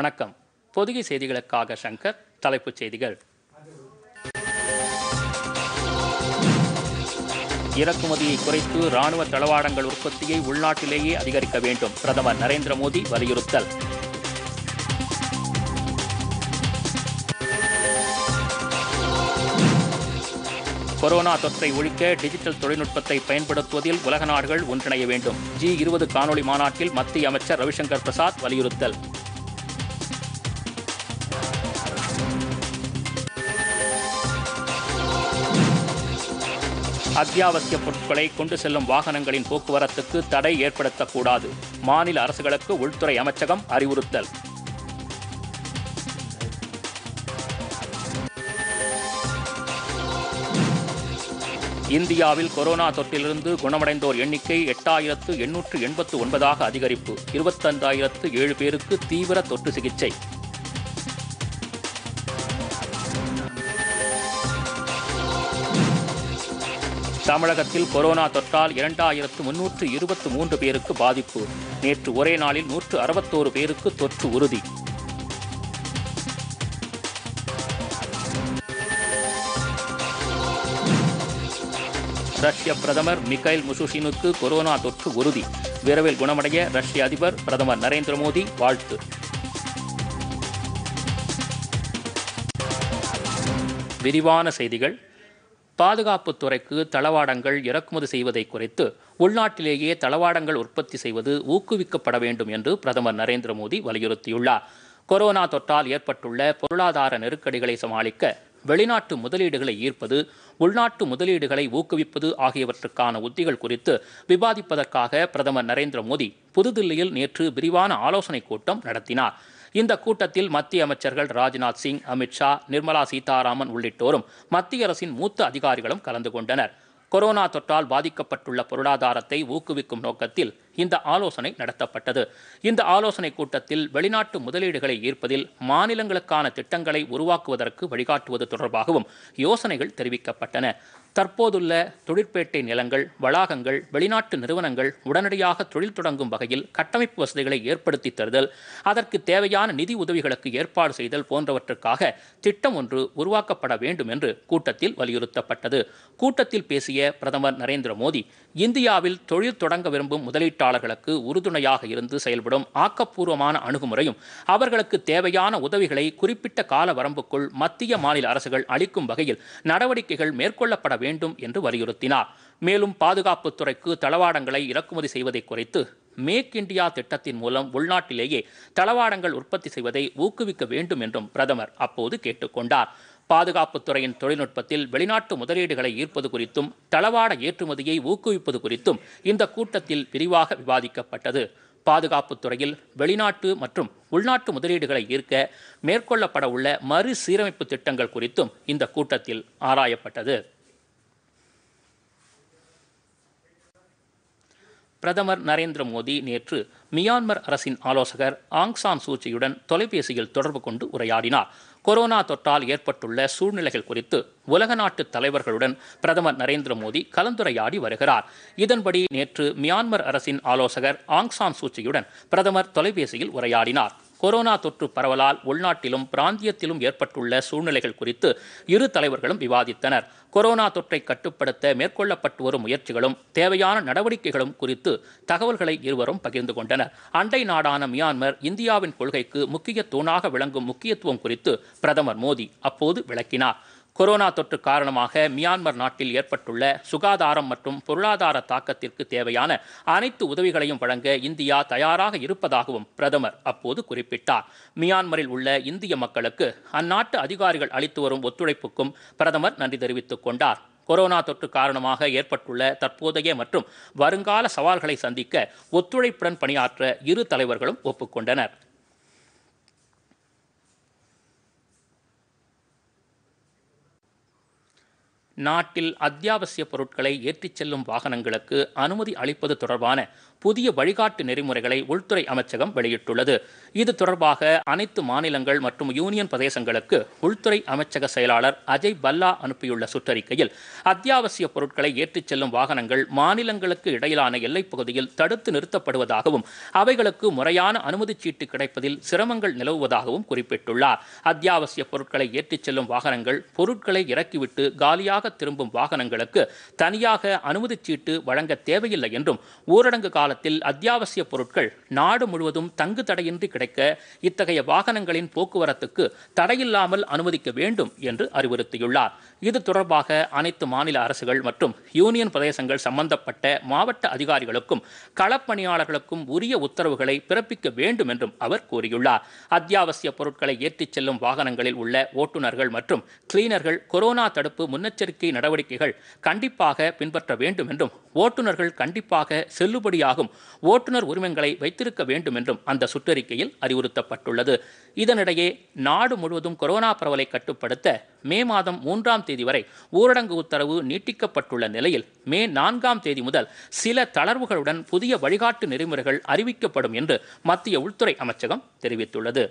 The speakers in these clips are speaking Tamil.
வணக்கம் பொதுகை செய்திகளுக்காக சங்கர் தலைப்புச் செய்திகள் இறக்குமதியை குறைத்து ராணுவ தளவாடங்கள் உற்பத்தியை உள்நாட்டிலேயே அதிகரிக்க வேண்டும் பிரதமர் நரேந்திர மோடி வலியுறுத்தல் கொரோனா தொற்றை ஒழிக்க டிஜிட்டல் தொழில்நுட்பத்தை பயன்படுத்துவதில் உலக நாடுகள் ஒன்றிணைய வேண்டும் ஜி இருபது காணொலி மாநாட்டில் மத்திய அமைச்சர் ரவிசங்கர் பிரசாத் வலியுறுத்தல் அத்தியாவசிய பொருட்களை கொண்டு செல்லும் வாகனங்களின் போக்குவரத்துக்கு தடை ஏற்படுத்தக்கூடாது மாநில அரசுகளுக்கு உள்துறை அமைச்சகம் அறிவுறுத்தல் இந்தியாவில் கொரோனா தொற்றிலிருந்து குணமடைந்தோர் எண்ணிக்கை எட்டாயிரத்து எண்ணூற்று எண்பத்து ஒன்பதாக அதிகரிப்பு இருபத்தைந்தாயிரத்து ஏழு பேருக்கு தீவிர தொற்று சிகிச்சை தமிழகத்தில் கொரோனா தொற்றால் இரண்டாயிரத்து முன்னூற்று இருபத்து மூன்று பேருக்கு பாதிப்பு நேற்று ஒரே நாளில் நூற்று அறுபத்தோரு பேருக்கு தொற்று உறுதி ரஷ்ய பிரதமர் மிகைல் முசுஷினுக்கு கொரோனா தொற்று உறுதி விரைவில் குணமடைய ரஷ்ய அதிபர் பிரதமர் நரேந்திர மோடி வாழ்த்து விரிவான செய்திகள் பாதுகாப்புத்துறைக்கு தளவாடங்கள் இறக்குமதி செய்வதை குறைத்து உள்நாட்டிலேயே தளவாடங்கள் உற்பத்தி செய்வது ஊக்குவிக்கப்பட வேண்டும் என்று பிரதமர் நரேந்திர மோடி வலியுறுத்தியுள்ளார் கொரோனா தொற்றால் ஏற்பட்டுள்ள பொருளாதார நெருக்கடிகளை சமாளிக்க வெளிநாட்டு முதலீடுகளை ஈர்ப்பது உள்நாட்டு முதலீடுகளை ஊக்குவிப்பது ஆகியவற்றுக்கான உத்திகள் குறித்து விவாதிப்பதற்காக பிரதமர் நரேந்திர மோடி புதுதில்லியில் நேற்று விரிவான ஆலோசனைக் கூட்டம் நடத்தினார் இந்த கூட்டத்தில் மத்திய அமைச்சர்கள் ராஜ்நாத் சிங் அமித்ஷா நிர்மலா சீதாராமன் உள்ளிட்டோரும் மத்திய அரசின் மூத்த அதிகாரிகளும் கலந்து கொண்டனர் கொரோனா தொற்றால் பாதிக்கப்பட்டுள்ள பொருளாதாரத்தை ஊக்குவிக்கும் நோக்கத்தில் இந்த ஆலோசனை நடத்தப்பட்டது இந்த ஆலோசனை கூட்டத்தில் வெளிநாட்டு முதலீடுகளை ஈர்ப்பதில் மாநிலங்களுக்கான திட்டங்களை உருவாக்குவதற்கு வழிகாட்டுவது தொடர்பாகவும் யோசனைகள் தெரிவிக்கப்பட்டன தற்போதுள்ள தொழிற்பேட்டை நிலங்கள் வளாகங்கள் வெளிநாட்டு நிறுவனங்கள் உடனடியாக தொழில் தொடங்கும் வகையில் கட்டமைப்பு வசதிகளை ஏற்படுத்தி தருதல் அதற்கு தேவையான நிதி உதவிகளுக்கு ஏற்பாடு செய்தல் போன்றவற்றுக்காக திட்டம் ஒன்று உருவாக்கப்பட வேண்டும் என்று கூட்டத்தில் வலியுறுத்தப்பட்டது கூட்டத்தில் பேசிய பிரதமர் நரேந்திர மோடி இந்தியாவில் தொழில் தொடங்க விரும்பும் முதலீட்டாளர்களுக்கு உறுதுணையாக இருந்து செயல்படும் ஆக்கப்பூர்வமான அணுகுமுறையும் அவர்களுக்கு தேவையான உதவிகளை குறிப்பிட்ட கால வரம்புக்குள் மத்திய மாநில அரசுகள் அளிக்கும் வகையில் நடவடிக்கைகள் மேற்கொள்ளப்பட வேண்டும் என்று வலியுறுத்தினார் மேலும் பாதுகாப்புத்துறைக்கு தளவாடங்களை இறக்குமதி செய்வதை குறைத்து மேக் இந்தியா திட்டத்தின் மூலம் உள்நாட்டிலேயே தளவாடங்கள் உற்பத்தி செய்வதை ஊக்குவிக்க வேண்டும் என்றும் பிரதமர் அப்போது கேட்டுக்கொண்டார் பாதுகாப்புத்துறையின் தொழில்நுட்பத்தில் வெளிநாட்டு முதலீடுகளை ஈர்ப்பது குறித்தும் தளவாட ஏற்றுமதியை ஊக்குவிப்பது குறித்தும் இந்த கூட்டத்தில் விரிவாக விவாதிக்கப்பட்டது பாதுகாப்புத்துறையில் வெளிநாட்டு மற்றும் உள்நாட்டு முதலீடுகளை ஈர்க்க மேற்கொள்ளப்பட உள்ள மறுசீரமைப்பு திட்டங்கள் குறித்தும் இந்த கூட்டத்தில் ஆராயப்பட்டது பிரதமர் நரேந்திர மோடி நேற்று மியான்மர் அரசின் ஆலோசகர் ஆங்சான் சூச்சியுடன் தொலைபேசியில் தொடர்பு கொண்டு உரையாடினார் கொரோனா தொற்றால் ஏற்பட்டுள்ள சூழ்நிலைகள் குறித்து உலக நாட்டு தலைவர்களுடன் பிரதமர் நரேந்திர மோடி கலந்துரையாடி வருகிறார் இதன்படி நேற்று மியான்மர் அரசின் ஆலோசகர் ஆங்சான் சூச்சியுடன் பிரதமர் தொலைபேசியில் உரையாடினார் கொரோனா தொற்று பரவலால் உள்நாட்டிலும் பிராந்தியத்திலும் ஏற்பட்டுள்ள சூழ்நிலைகள் குறித்து இரு தலைவர்களும் விவாதித்தனர் கொரோனா தொற்றை கட்டுப்படுத்த மேற்கொள்ளப்பட்டு வரும் முயற்சிகளும் தேவையான நடவடிக்கைகளும் குறித்து தகவல்களை இருவரும் பகிர்ந்து கொண்டனர் அண்டை நாடான மியான்மர் இந்தியாவின் கொள்கைக்கு முக்கிய தூணாக விளங்கும் முக்கியத்துவம் குறித்து பிரதமர் மோடி அப்போது விளக்கினார் கொரோனா தொற்று காரணமாக மியான்மர் நாட்டில் ஏற்பட்டுள்ள சுகாதாரம் மற்றும் பொருளாதார தாக்கத்திற்கு தேவையான அனைத்து உதவிகளையும் வழங்க இந்தியா தயாராக இருப்பதாகவும் பிரதமர் அப்போது குறிப்பிட்டார் மியான்மரில் உள்ள இந்திய மக்களுக்கு அந்நாட்டு அதிகாரிகள் அளித்து வரும் ஒத்துழைப்புக்கும் பிரதமர் நன்றி தெரிவித்துக் கொண்டார் கொரோனா தொற்று காரணமாக ஏற்பட்டுள்ள தற்போதைய மற்றும் வருங்கால சவால்களை சந்திக்க ஒத்துழைப்புடன் பணியாற்ற இரு தலைவர்களும் ஒப்புக்கொண்டனர் நாட்டில் அத்தியாவசிய பொருட்களை ஏற்றிச் செல்லும் வாகனங்களுக்கு அனுமதி அளிப்பது தொடர்பான புதிய வழிகாட்டு நெறிமுறைகளை உள்துறை அமைச்சகம் வெளியிட்டுள்ளது இது தொடர்பாக அனைத்து மாநிலங்கள் மற்றும் யூனியன் பிரதேசங்களுக்கு உள்துறை அமைச்சக செயலாளர் அஜய் பல்லா அனுப்பியுள்ள சுற்றறிக்கையில் அத்தியாவசிய பொருட்களை ஏற்றிச் செல்லும் வாகனங்கள் மாநிலங்களுக்கு இடையிலான எல்லைப் பகுதியில் தடுத்து நிறுத்தப்படுவதாகவும் அவைகளுக்கு முறையான அனுமதி சீட்டு கிடைப்பதில் சிரமங்கள் நிலவுவதாகவும் குறிப்பிட்டுள்ளார் அத்தியாவசிய பொருட்களை ஏற்றிச் செல்லும் வாகனங்கள் பொருட்களை இறக்கிவிட்டு காலியாக திரும்பும் வாகனங்களுக்கு தனியாக அனுமதி சீட்டு வழங்க தேவையில்லை என்றும் ஊரடங்கு கால காலத்தில் அத்தியாவசிய பொருட்கள் நாடு முழுவதும் தங்கு தடையின்றி கிடைக்க இத்தகைய வாகனங்களின் போக்குவரத்துக்கு தடையில்லாமல் அனுமதிக்க வேண்டும் என்று அறிவுறுத்தியுள்ளார் இது தொடர்பாக அனைத்து மாநில அரசுகள் மற்றும் யூனியன் பிரதேசங்கள் சம்பந்தப்பட்ட மாவட்ட அதிகாரிகளுக்கும் களப்பணியாளர்களுக்கும் உரிய உத்தரவுகளை பிறப்பிக்க வேண்டும் என்றும் அவர் கூறியுள்ளார் அத்தியாவசிய பொருட்களை ஏற்றிச் செல்லும் வாகனங்களில் உள்ள ஓட்டுநர்கள் மற்றும் கிளீனர்கள் கொரோனா தடுப்பு முன்னெச்சரிக்கை நடவடிக்கைகள் கண்டிப்பாக பின்பற்ற வேண்டும் என்றும் ஓட்டுநர்கள் கண்டிப்பாக செல்லுபடியாகும் ஓட்டுநர் உரிமங்களை வைத்திருக்க வேண்டும் என்றும் அந்த சுற்றறிக்கையில் அறிவுறுத்தப்பட்டுள்ளது இதனிடையே நாடு முழுவதும் கொரோனா பரவலை கட்டுப்படுத்த மே மாதம் மூன்றாம் தேதி வரை ஊரடங்கு உத்தரவு நீட்டிக்கப்பட்டுள்ள நிலையில் மே நான்காம் தேதி முதல் சில தளர்வுகளுடன் புதிய வழிகாட்டு நெறிமுறைகள் அறிவிக்கப்படும் என்று மத்திய உள்துறை அமைச்சகம் தெரிவித்துள்ளது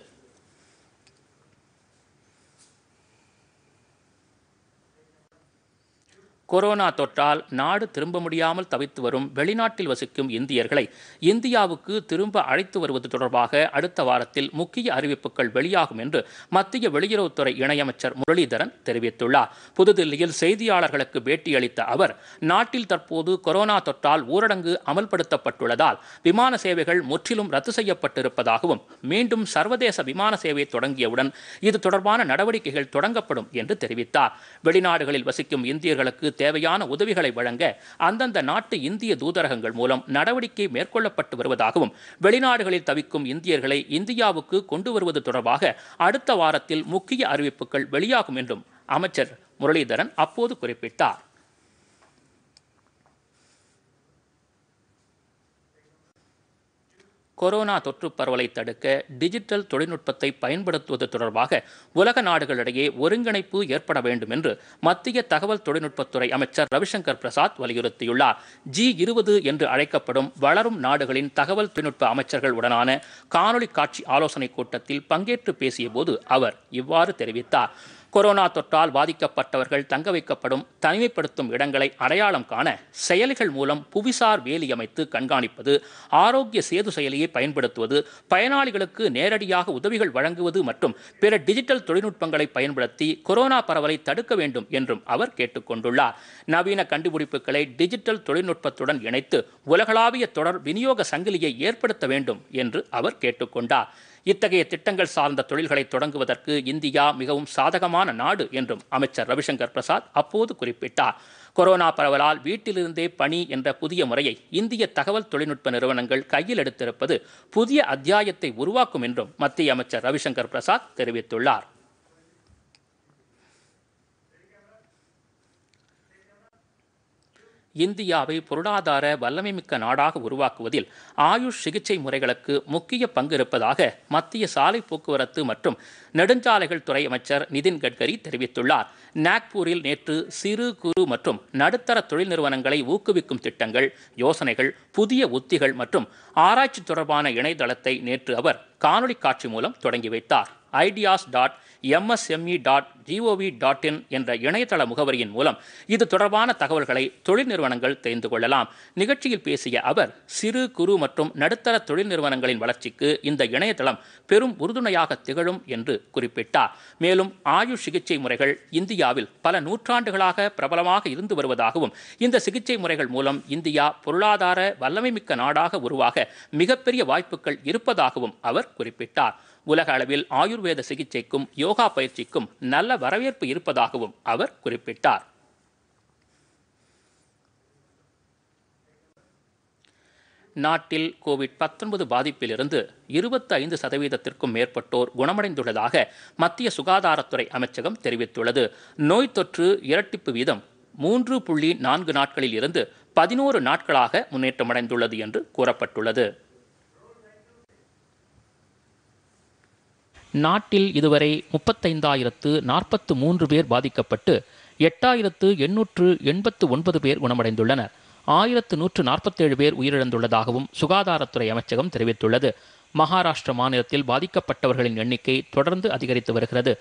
கொரோனா தொற்றால் நாடு திரும்ப முடியாமல் தவித்து வரும் வெளிநாட்டில் வசிக்கும் இந்தியர்களை இந்தியாவுக்கு திரும்ப அழைத்து வருவது தொடர்பாக அடுத்த வாரத்தில் முக்கிய அறிவிப்புகள் வெளியாகும் என்று மத்திய வெளியுறவுத்துறை இணையமைச்சர் முரளிதரன் தெரிவித்துள்ளார் புதுதில்லியில் செய்தியாளர்களுக்கு பேட்டியளித்த அவர் நாட்டில் தற்போது கொரோனா தொற்றால் ஊரடங்கு அமல்படுத்தப்பட்டுள்ளதால் விமான சேவைகள் முற்றிலும் ரத்து செய்யப்பட்டிருப்பதாகவும் மீண்டும் சர்வதேச விமான சேவை தொடங்கியவுடன் இது தொடர்பான நடவடிக்கைகள் தொடங்கப்படும் என்று தெரிவித்தார் வெளிநாடுகளில் வசிக்கும் இந்தியர்களுக்கு தேவையான உதவிகளை வழங்க அந்தந்த நாட்டு இந்திய தூதரகங்கள் மூலம் நடவடிக்கை மேற்கொள்ளப்பட்டு வருவதாகவும் வெளிநாடுகளில் தவிக்கும் இந்தியர்களை இந்தியாவுக்கு கொண்டு வருவது தொடர்பாக அடுத்த வாரத்தில் முக்கிய அறிவிப்புகள் வெளியாகும் என்றும் அமைச்சர் முரளிதரன் அப்போது குறிப்பிட்டார் கொரோனா தொற்று பரவலை தடுக்க டிஜிட்டல் தொழில்நுட்பத்தை பயன்படுத்துவது தொடர்பாக உலக நாடுகளிடையே ஒருங்கிணைப்பு ஏற்பட வேண்டும் என்று மத்திய தகவல் தொழில்நுட்பத்துறை அமைச்சர் ரவிசங்கர் பிரசாத் வலியுறுத்தியுள்ளார் ஜி இருபது என்று அழைக்கப்படும் வளரும் நாடுகளின் தகவல் தொழில்நுட்ப அமைச்சர்கள் உடனான காணொலி காட்சி ஆலோசனைக் கூட்டத்தில் பங்கேற்று பேசிய அவர் இவ்வாறு தெரிவித்தார் கொரோனா தொற்றால் பாதிக்கப்பட்டவர்கள் தங்க வைக்கப்படும் தனிமைப்படுத்தும் இடங்களை அடையாளம் காண செயலிகள் மூலம் புவிசார் வேலி அமைத்து கண்காணிப்பது ஆரோக்கிய சேது செயலியை பயன்படுத்துவது பயனாளிகளுக்கு நேரடியாக உதவிகள் வழங்குவது மற்றும் பிற டிஜிட்டல் தொழில்நுட்பங்களை பயன்படுத்தி கொரோனா பரவலை தடுக்க வேண்டும் என்றும் அவர் கேட்டுக்கொண்டுள்ளார் நவீன கண்டுபிடிப்புகளை டிஜிட்டல் தொழில்நுட்பத்துடன் இணைத்து உலகளாவிய தொடர் விநியோக சங்கிலியை ஏற்படுத்த வேண்டும் என்று அவர் கேட்டுக்கொண்டார் இத்தகைய திட்டங்கள் சார்ந்த தொழில்களை தொடங்குவதற்கு இந்தியா மிகவும் சாதகமான நாடு என்றும் அமைச்சர் ரவிசங்கர் பிரசாத் அப்போது குறிப்பிட்டார் கொரோனா பரவலால் வீட்டிலிருந்தே பணி என்ற புதிய முறையை இந்திய தகவல் தொழில்நுட்ப நிறுவனங்கள் கையில் எடுத்திருப்பது புதிய அத்தியாயத்தை உருவாக்கும் என்றும் மத்திய அமைச்சர் ரவிசங்கர் பிரசாத் தெரிவித்துள்ளார் இந்தியாவை பொருளாதார வல்லமைமிக்க நாடாக உருவாக்குவதில் ஆயுஷ் சிகிச்சை முறைகளுக்கு முக்கிய பங்கு இருப்பதாக மத்திய சாலை போக்குவரத்து மற்றும் நெடுஞ்சாலைகள் துறை அமைச்சர் நிதின் கட்கரி தெரிவித்துள்ளார் நாக்பூரில் நேற்று சிறு குறு மற்றும் நடுத்தர தொழில் நிறுவனங்களை ஊக்குவிக்கும் திட்டங்கள் யோசனைகள் புதிய உத்திகள் மற்றும் ஆராய்ச்சி தொடர்பான இணையதளத்தை நேற்று அவர் காணொலி காட்சி மூலம் தொடங்கி வைத்தார் ideas dot MSME dot gov dot in என்ற இணையதள முகவரியின் மூலம் இது தொடர்பான தகவல்களை தொழில் நிறுவனங்கள் தெரிந்து கொள்ளலாம் நிகழ்ச்சியில் பேசிய அவர் சிறு குறு மற்றும் நடுத்தர தொழில் நிறுவனங்களின் வளர்ச்சிக்கு இந்த இணையதளம் பெரும் உறுதுணையாக திகழும் என்று குறிப்பிட்டார் மேலும் ஆயுஷ் சிகிச்சை முறைகள் இந்தியாவில் பல நூற்றாண்டுகளாக பிரபலமாக இருந்து வருவதாகவும் இந்த சிகிச்சை முறைகள் மூலம் இந்தியா பொருளாதார வல்லமைமிக்க நாடாக உருவாக மிகப்பெரிய வாய்ப்புகள் இருப்பதாகவும் அவர் குறிப்பிட்டார் உலக அளவில் ஆயுர்வேத சிகிச்சைக்கும் யோகா பயிற்சிக்கும் நல்ல வரவேற்பு இருப்பதாகவும் அவர் குறிப்பிட்டார் நாட்டில் கோவிட் பத்தொன்பது பாதிப்பிலிருந்து இருபத்தி ஐந்து சதவீதத்திற்கும் மேற்பட்டோர் குணமடைந்துள்ளதாக மத்திய சுகாதாரத்துறை அமைச்சகம் தெரிவித்துள்ளது நோய் தொற்று இரட்டிப்பு வீதம் மூன்று புள்ளி நான்கு நாட்களில் இருந்து பதினோரு நாட்களாக முன்னேற்றமடைந்துள்ளது என்று கூறப்பட்டுள்ளது நாட்டில் இதுவரை முப்பத்தைந்தாயிரத்து நாற்பத்து மூன்று பேர் பாதிக்கப்பட்டு எட்டாயிரத்து எண்ணூற்று எண்பத்து ஒன்பது பேர் குணமடைந்துள்ளனர் ஆயிரத்து நூற்று நாற்பத்தேழு பேர் உயிரிழந்துள்ளதாகவும் சுகாதாரத்துறை அமைச்சகம் தெரிவித்துள்ளது மகாராஷ்டிர மாநிலத்தில் பாதிக்கப்பட்டவர்களின் எண்ணிக்கை தொடர்ந்து அதிகரித்து வருகிறது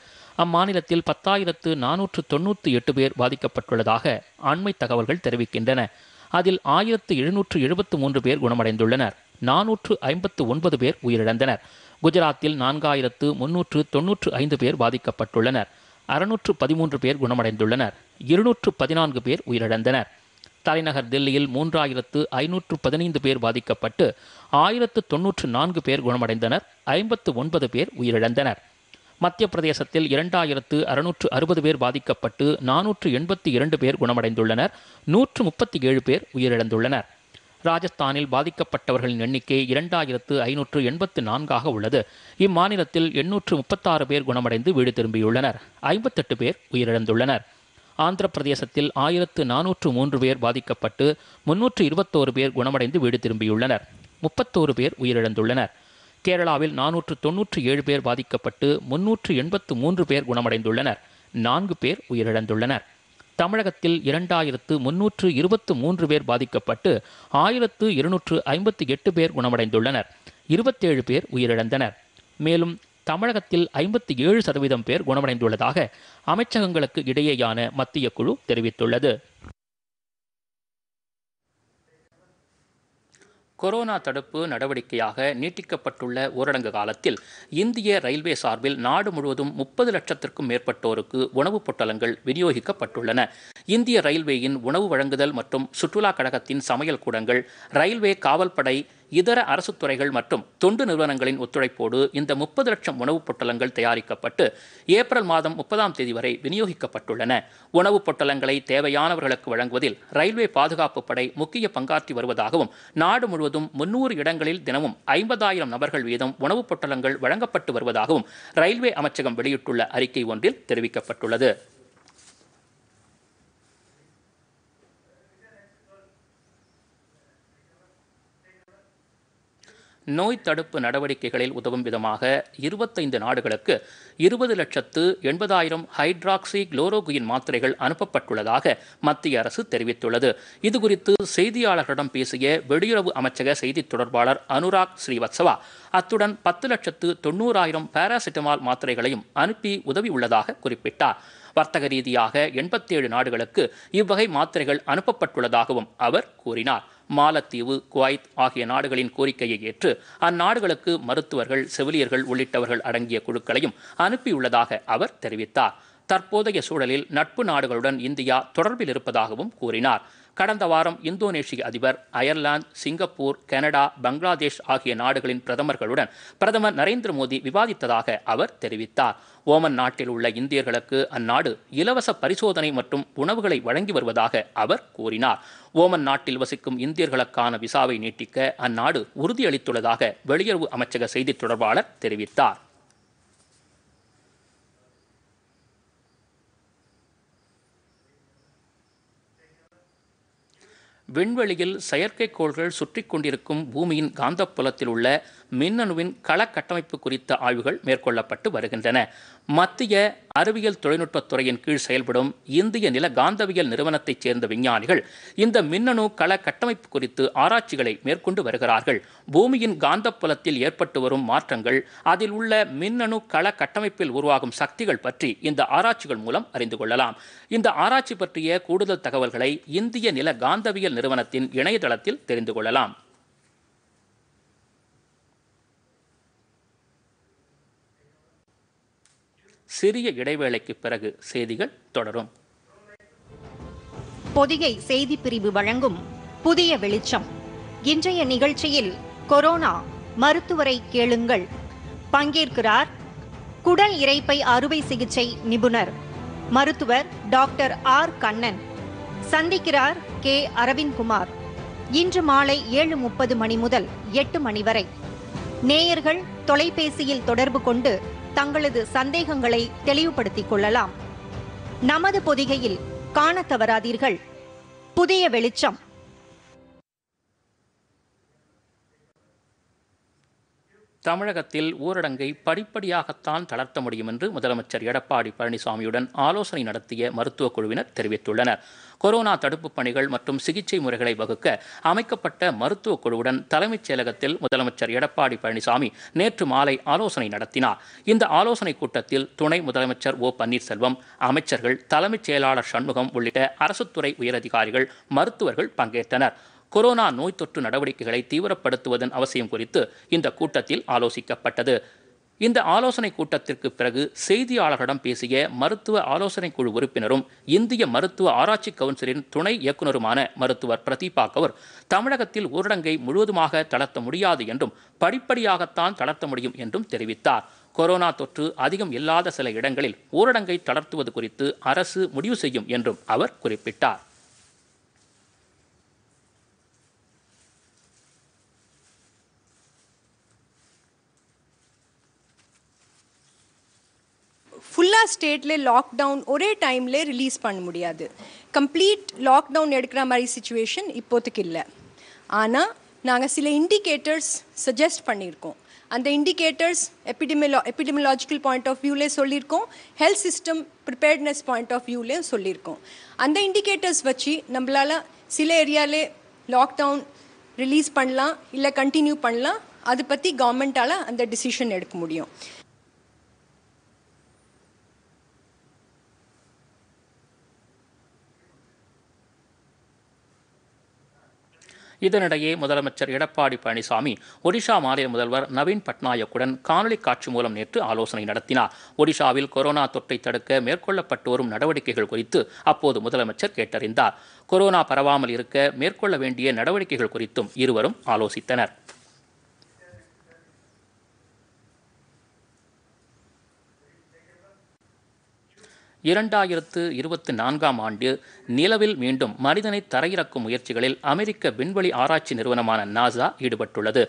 அம்மாநிலத்தில் பத்தாயிரத்து நானூற்று தொன்னூற்றி எட்டு பேர் பாதிக்கப்பட்டுள்ளதாக அண்மை தகவல்கள் தெரிவிக்கின்றன அதில் ஆயிரத்து எழுநூற்று எழுபத்து மூன்று பேர் குணமடைந்துள்ளனர் நானூற்று ஐம்பத்து ஒன்பது பேர் உயிரிழந்தனர் குஜராத்தில் நான்காயிரத்து முன்னூற்று தொன்னூற்று ஐந்து பேர் பாதிக்கப்பட்டுள்ளனர் அறுநூற்று பதிமூன்று பேர் குணமடைந்துள்ளனர் இருநூற்று பதினான்கு பேர் உயிரிழந்தனர் தலைநகர் தில்லியில் மூன்றாயிரத்து ஐநூற்று பதினைந்து பேர் பாதிக்கப்பட்டு ஆயிரத்து தொன்னூற்று நான்கு பேர் குணமடைந்தனர் ஐம்பத்து ஒன்பது பேர் உயிரிழந்தனர் மத்திய பிரதேசத்தில் இரண்டாயிரத்து அறுநூற்று அறுபது பேர் பாதிக்கப்பட்டு நானூற்று எண்பத்தி இரண்டு பேர் குணமடைந்துள்ளனர் நூற்று முப்பத்தி ஏழு பேர் உயிரிழந்துள்ளனர் ராஜஸ்தானில் பாதிக்கப்பட்டவர்களின் எண்ணிக்கை இரண்டாயிரத்து ஐநூற்று எண்பத்து நான்காக உள்ளது இம்மாநிலத்தில் எண்ணூற்று முப்பத்தாறு பேர் குணமடைந்து வீடு திரும்பியுள்ளனர் ஐம்பத்தெட்டு பேர் உயிரிழந்துள்ளனர் ஆந்திர பிரதேசத்தில் ஆயிரத்து நானூற்று மூன்று பேர் பாதிக்கப்பட்டு முன்னூற்று இருபத்தோரு பேர் குணமடைந்து வீடு திரும்பியுள்ளனர் முப்பத்தோரு பேர் உயிரிழந்துள்ளனர் கேரளாவில் நானூற்று தொன்னூற்று ஏழு பேர் பாதிக்கப்பட்டு முன்னூற்று எண்பத்து மூன்று பேர் குணமடைந்துள்ளனர் நான்கு பேர் உயிரிழந்துள்ளனர் தமிழகத்தில் இரண்டாயிரத்து முன்னூற்று இருபத்து மூன்று பேர் பாதிக்கப்பட்டு ஆயிரத்து இருநூற்று ஐம்பத்தி எட்டு பேர் குணமடைந்துள்ளனர் இருபத்தேழு பேர் உயிரிழந்தனர் மேலும் தமிழகத்தில் ஐம்பத்தி ஏழு சதவீதம் பேர் குணமடைந்துள்ளதாக அமைச்சகங்களுக்கு இடையேயான மத்திய குழு தெரிவித்துள்ளது கொரோனா தடுப்பு நடவடிக்கையாக நீட்டிக்கப்பட்டுள்ள ஊரடங்கு காலத்தில் இந்திய ரயில்வே சார்பில் நாடு முழுவதும் முப்பது லட்சத்திற்கும் மேற்பட்டோருக்கு உணவுப் பொட்டலங்கள் விநியோகிக்கப்பட்டுள்ளன இந்திய ரயில்வேயின் உணவு வழங்குதல் மற்றும் சுற்றுலா கழகத்தின் சமையல் கூடங்கள் ரயில்வே காவல்படை இதர அரசு துறைகள் மற்றும் தொண்டு நிறுவனங்களின் ஒத்துழைப்போடு இந்த முப்பது லட்சம் உணவுப் பொட்டலங்கள் தயாரிக்கப்பட்டு ஏப்ரல் மாதம் முப்பதாம் தேதி வரை விநியோகிக்கப்பட்டுள்ளன உணவுப் பொட்டலங்களை தேவையானவர்களுக்கு வழங்குவதில் ரயில்வே பாதுகாப்பு படை முக்கிய பங்காற்றி வருவதாகவும் நாடு முழுவதும் முன்னூறு இடங்களில் தினமும் ஐம்பதாயிரம் நபர்கள் வீதம் உணவுப் பொட்டலங்கள் வழங்கப்பட்டு வருவதாகவும் ரயில்வே அமைச்சகம் வெளியிட்டுள்ள அறிக்கை ஒன்றில் தெரிவிக்கப்பட்டுள்ளது நோய் தடுப்பு நடவடிக்கைகளில் உதவும் விதமாக இருபத்தைந்து நாடுகளுக்கு இருபது லட்சத்து எண்பதாயிரம் ஹைட்ராக்சி குளோரோகுயின் மாத்திரைகள் அனுப்பப்பட்டுள்ளதாக மத்திய அரசு தெரிவித்துள்ளது இதுகுறித்து செய்தியாளர்களிடம் பேசிய வெளியுறவு அமைச்சக செய்தி தொடர்பாளர் அனுராக் ஸ்ரீவத்சவா அத்துடன் பத்து லட்சத்து தொண்ணூறாயிரம் பாராசிட்டமால் மாத்திரைகளையும் அனுப்பி உதவியுள்ளதாக குறிப்பிட்டார் வர்த்தக ரீதியாக எண்பத்தேழு நாடுகளுக்கு இவ்வகை மாத்திரைகள் அனுப்பப்பட்டுள்ளதாகவும் அவர் கூறினார் மாலத்தீவு குவைத் ஆகிய நாடுகளின் கோரிக்கையை ஏற்று அந்நாடுகளுக்கு மருத்துவர்கள் செவிலியர்கள் உள்ளிட்டவர்கள் அடங்கிய குழுக்களையும் அனுப்பியுள்ளதாக அவர் தெரிவித்தார் தற்போதைய சூழலில் நட்பு நாடுகளுடன் இந்தியா தொடர்பில் இருப்பதாகவும் கூறினார் கடந்த வாரம் இந்தோனேஷிய அதிபர் அயர்லாந்து சிங்கப்பூர் கனடா பங்களாதேஷ் ஆகிய நாடுகளின் பிரதமர்களுடன் பிரதமர் நரேந்திர மோடி விவாதித்ததாக அவர் தெரிவித்தார் ஓமன் நாட்டில் உள்ள இந்தியர்களுக்கு அந்நாடு இலவச பரிசோதனை மற்றும் உணவுகளை வழங்கி வருவதாக அவர் கூறினார் ஓமன் நாட்டில் வசிக்கும் இந்தியர்களுக்கான விசாவை நீட்டிக்க அந்நாடு உறுதியளித்துள்ளதாக வெளியுறவு அமைச்சக செய்தித் தொடர்பாளர் தெரிவித்தார் விண்வெளியில் செயற்கைக்கோள்கள் சுற்றி கொண்டிருக்கும் பூமியின் காந்தப்புலத்தில் உள்ள மின்னணுவின் கள கட்டமைப்பு குறித்த ஆய்வுகள் மேற்கொள்ளப்பட்டு வருகின்றன மத்திய அறிவியல் தொழில்நுட்பத் துறையின் கீழ் செயல்படும் இந்திய நில காந்தவியல் நிறுவனத்தைச் சேர்ந்த விஞ்ஞானிகள் இந்த மின்னணு கள கட்டமைப்பு குறித்து ஆராய்ச்சிகளை மேற்கொண்டு வருகிறார்கள் பூமியின் காந்தப்புலத்தில் ஏற்பட்டு வரும் மாற்றங்கள் அதில் உள்ள மின்னணு கள கட்டமைப்பில் உருவாகும் சக்திகள் பற்றி இந்த ஆராய்ச்சிகள் மூலம் அறிந்து கொள்ளலாம் இந்த ஆராய்ச்சி பற்றிய கூடுதல் தகவல்களை இந்திய நில காந்தவியல் நிறுவனத்தின் இணையதளத்தில் தெரிந்து கொள்ளலாம் சிறிய இடைவேளைக்கு பிறகு செய்திகள் தொடரும் பொதிகை செய்தி பிரிவு வழங்கும் புதிய வெளிச்சம் இன்றைய நிகழ்ச்சியில் கொரோனா மருத்துவரை கேளுங்கள் பங்கேற்கிறார் குடல் இறைப்பை அறுவை சிகிச்சை நிபுணர் மருத்துவர் டாக்டர் ஆர் கண்ணன் சந்திக்கிறார் கே அரவிந்த் குமார் இன்று மாலை ஏழு முப்பது மணி முதல் எட்டு மணி வரை நேயர்கள் தொலைபேசியில் தொடர்பு கொண்டு தங்களது சந்தேகங்களை தெளிவுபடுத்திக் கொள்ளலாம் நமது பொதிகையில் காண தவறாதீர்கள் புதிய வெளிச்சம் தமிழகத்தில் ஊரடங்கை படிப்படியாகத்தான் தளர்த்த முடியும் என்று முதலமைச்சர் எடப்பாடி பழனிசாமியுடன் ஆலோசனை நடத்திய மருத்துவக் குழுவினர் தெரிவித்துள்ளனர் கொரோனா தடுப்புப் பணிகள் மற்றும் சிகிச்சை முறைகளை வகுக்க அமைக்கப்பட்ட மருத்துவக் குழுவுடன் தலைமைச் செயலகத்தில் முதலமைச்சர் எடப்பாடி பழனிசாமி நேற்று மாலை ஆலோசனை நடத்தினார் இந்த ஆலோசனைக் கூட்டத்தில் துணை முதலமைச்சர் ஓ பன்னீர்செல்வம் அமைச்சர்கள் தலைமைச் செயலாளர் சண்முகம் உள்ளிட்ட அரசுத்துறை உயரதிகாரிகள் மருத்துவர்கள் பங்கேற்றனர் கொரோனா நோய் தொற்று நடவடிக்கைகளை தீவிரப்படுத்துவதன் அவசியம் குறித்து இந்த கூட்டத்தில் ஆலோசிக்கப்பட்டது இந்த ஆலோசனை கூட்டத்திற்கு பிறகு செய்தியாளர்களிடம் பேசிய மருத்துவ ஆலோசனை குழு உறுப்பினரும் இந்திய மருத்துவ ஆராய்ச்சி கவுன்சிலின் துணை இயக்குநருமான மருத்துவர் பிரதீபா கவர் தமிழகத்தில் ஊரடங்கை முழுவதுமாக தளர்த்த முடியாது என்றும் படிப்படியாகத்தான் தளர்த்த முடியும் என்றும் தெரிவித்தார் கொரோனா தொற்று அதிகம் இல்லாத சில இடங்களில் ஊரடங்கை தளர்த்துவது குறித்து அரசு முடிவு செய்யும் என்றும் அவர் குறிப்பிட்டார் ஸ்டேட்லேயே லாக்டவுன் ஒரே டைம்ல ரிலீஸ் பண்ண முடியாது கம்ப்ளீட் லாக்டவுன் எடுக்கிற மாதிரி சுச்சுவேஷன் இப்போதைக்கு இல்லை ஆனால் நாங்கள் சில இண்டிகேட்டர்ஸ் சஜஸ்ட் பண்ணியிருக்கோம் அந்த indicators epidemiolo epidemiological point of வியூலேயே சொல்லியிருக்கோம் health system preparedness point of வியூலேயும் சொல்லியிருக்கோம் அந்த இண்டிகேட்டர்ஸ் வச்சு நம்மளால் சில ஏரியாவிலே லாக்டவுன் ரிலீஸ் பண்ணலாம் இல்லை கண்டினியூ பண்ணலாம் அதை பற்றி கவர்மெண்ட்டால் அந்த டிசிஷன் எடுக்க முடியும் இதனிடையே முதலமைச்சர் எடப்பாடி பழனிசாமி ஒடிஷா மாநில முதல்வர் நவீன் பட்நாயக்குடன் காணொலி காட்சி மூலம் நேற்று ஆலோசனை நடத்தினார் ஒடிஷாவில் கொரோனா தொற்றை தடுக்க மேற்கொள்ளப்பட்டு வரும் நடவடிக்கைகள் குறித்து அப்போது முதலமைச்சர் கேட்டறிந்தார் கொரோனா பரவாமல் இருக்க மேற்கொள்ள வேண்டிய நடவடிக்கைகள் குறித்தும் இருவரும் ஆலோசித்தனர் இரண்டாயிரத்து இருபத்தி நான்காம் ஆண்டு நிலவில் மீண்டும் மனிதனை தரையிறக்கும் முயற்சிகளில் அமெரிக்க விண்வெளி ஆராய்ச்சி நிறுவனமான நாசா ஈடுபட்டுள்ளது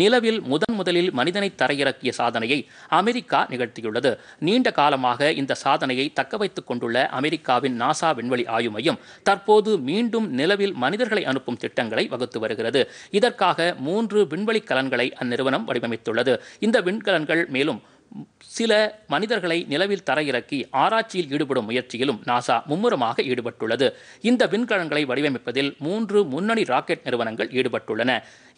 நிலவில் முதன் முதலில் மனிதனை தரையிறக்கிய சாதனையை அமெரிக்கா நிகழ்த்தியுள்ளது நீண்ட காலமாக இந்த சாதனையை தக்க வைத்துக் கொண்டுள்ள அமெரிக்காவின் நாசா விண்வெளி ஆய்வு மையம் தற்போது மீண்டும் நிலவில் மனிதர்களை அனுப்பும் திட்டங்களை வகுத்து வருகிறது இதற்காக மூன்று விண்வெளி கலன்களை அந்நிறுவனம் வடிவமைத்துள்ளது இந்த விண்கலன்கள் மேலும் சில மனிதர்களை நிலவில் தரையிறக்கி ஆராய்ச்சியில் ஈடுபடும் முயற்சியிலும் நாசா மும்முரமாக ஈடுபட்டுள்ளது இந்த விண்கலன்களை வடிவமைப்பதில் மூன்று முன்னணி ராக்கெட் நிறுவனங்கள் ஈடுபட்டுள்ளன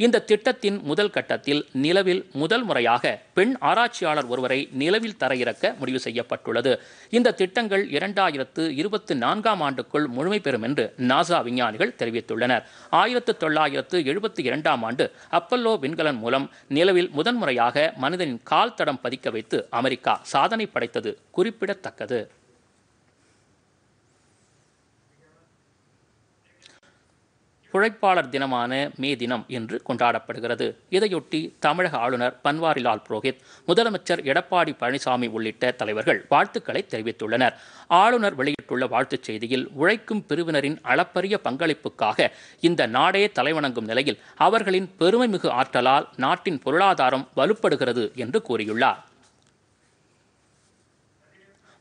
இந்த திட்டத்தின் முதல் கட்டத்தில் நிலவில் முதல் முறையாக பெண் ஆராய்ச்சியாளர் ஒருவரை நிலவில் தரையிறக்க முடிவு செய்யப்பட்டுள்ளது இந்த திட்டங்கள் இரண்டாயிரத்து இருபத்தி நான்காம் ஆண்டுக்குள் முழுமை பெறும் என்று நாசா விஞ்ஞானிகள் தெரிவித்துள்ளனர் ஆயிரத்து தொள்ளாயிரத்து எழுபத்தி இரண்டாம் ஆண்டு அப்பல்லோ விண்கலன் மூலம் நிலவில் முதன்முறையாக மனிதனின் கால் தடம் பதிக்க வைத்து அமெரிக்கா சாதனை படைத்தது குறிப்பிடத்தக்கது உழைப்பாளர் தினமான மே தினம் இன்று கொண்டாடப்படுகிறது இதையொட்டி தமிழக ஆளுநர் பன்வாரிலால் புரோஹித் முதலமைச்சர் எடப்பாடி பழனிசாமி உள்ளிட்ட தலைவர்கள் வாழ்த்துக்களை தெரிவித்துள்ளனர் ஆளுநர் வெளியிட்டுள்ள வாழ்த்துச் செய்தியில் உழைக்கும் பிரிவினரின் அளப்பரிய பங்களிப்புக்காக இந்த நாடே தலைவணங்கும் நிலையில் அவர்களின் பெருமைமிகு ஆற்றலால் நாட்டின் பொருளாதாரம் வலுப்படுகிறது என்று கூறியுள்ளார்